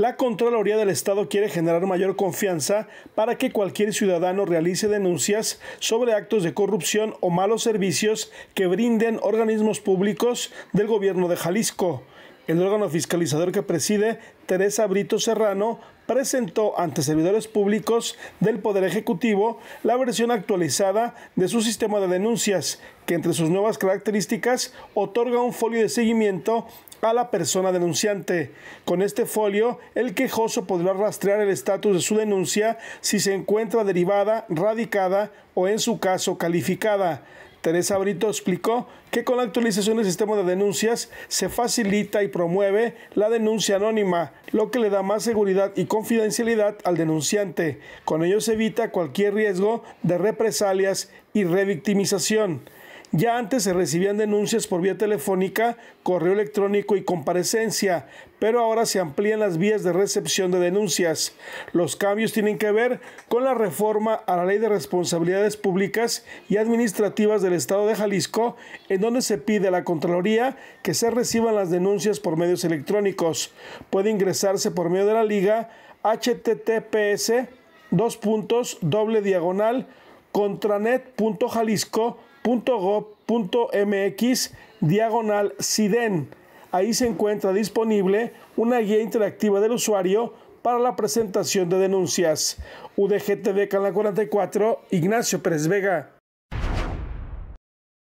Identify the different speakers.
Speaker 1: La Contraloría del Estado quiere generar mayor confianza para que cualquier ciudadano realice denuncias sobre actos de corrupción o malos servicios que brinden organismos públicos del gobierno de Jalisco. El órgano fiscalizador que preside, Teresa Brito Serrano, presentó ante servidores públicos del Poder Ejecutivo la versión actualizada de su sistema de denuncias, que entre sus nuevas características otorga un folio de seguimiento a la persona denunciante. Con este folio, el quejoso podrá rastrear el estatus de su denuncia si se encuentra derivada, radicada o, en su caso, calificada. Teresa Brito explicó que con la actualización del sistema de denuncias se facilita y promueve la denuncia anónima, lo que le da más seguridad y confidencialidad al denunciante. Con ello se evita cualquier riesgo de represalias y revictimización. Ya antes se recibían denuncias por vía telefónica, correo electrónico y comparecencia, pero ahora se amplían las vías de recepción de denuncias. Los cambios tienen que ver con la reforma a la Ley de Responsabilidades Públicas y Administrativas del Estado de Jalisco, en donde se pide a la Contraloría que se reciban las denuncias por medios electrónicos. Puede ingresarse por medio de la liga https dos diagonal .gov.mx diagonal SIDEN. Ahí se encuentra disponible una guía interactiva del usuario para la presentación de denuncias. UDGTV Canal 44, Ignacio Pérez Vega.